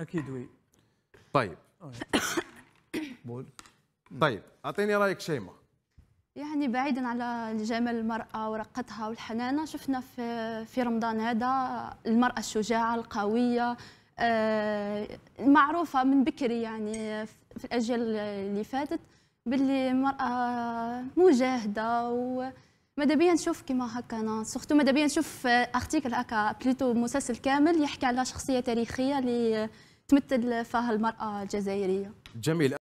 اكيد وي طيب بول طيب اعطيني رايك شيماء يعني بعيدا على جمال المرأة ورقتها والحنانة شفنا في في رمضان هذا المرأة الشجاعة القوية المعروفة آه، من بكري يعني في الأجيال اللي فاتت باللي مرأة مجاهدة و ماذا بيا نشوف كيما هكا انا سورتو ماذا بيا نشوف ارتيكل هكا بليتو مسلسل كامل يحكي على شخصيه تاريخيه اللي تمثل فيها المراه الجزائريه جميل